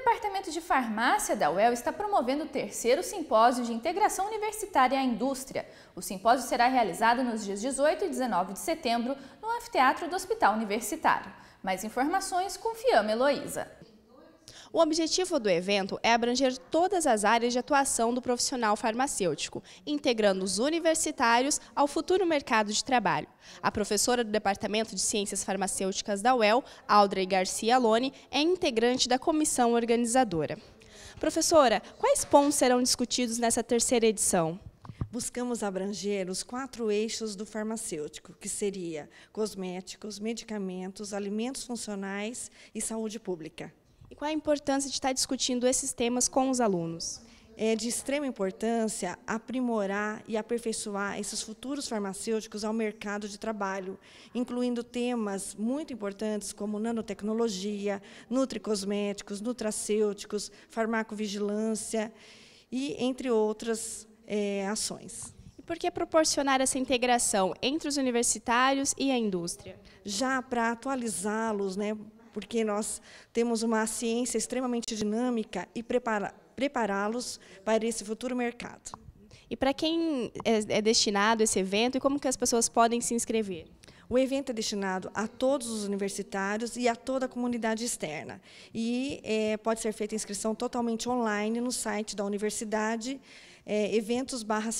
Departamento de Farmácia da UEL está promovendo o terceiro simpósio de integração universitária à indústria. O simpósio será realizado nos dias 18 e 19 de setembro no anfiteatro do Hospital Universitário. Mais informações com Fiamma Heloísa. O objetivo do evento é abranger todas as áreas de atuação do profissional farmacêutico, integrando os universitários ao futuro mercado de trabalho. A professora do Departamento de Ciências Farmacêuticas da UEL, Audrey Garcia Lone, é integrante da comissão organizadora. Professora, quais pontos serão discutidos nessa terceira edição? buscamos abranger os quatro eixos do farmacêutico, que seria cosméticos, medicamentos, alimentos funcionais e saúde pública qual a importância de estar discutindo esses temas com os alunos? É de extrema importância aprimorar e aperfeiçoar esses futuros farmacêuticos ao mercado de trabalho, incluindo temas muito importantes como nanotecnologia, nutricosméticos, nutracêuticos, farmacovigilância e entre outras é, ações. E por que proporcionar essa integração entre os universitários e a indústria? Já para atualizá-los, né, porque nós temos uma ciência extremamente dinâmica e prepará-los para esse futuro mercado. E para quem é, é destinado esse evento e como que as pessoas podem se inscrever? O evento é destinado a todos os universitários e a toda a comunidade externa. E é, pode ser feita inscrição totalmente online no site da universidade, é, eventos barra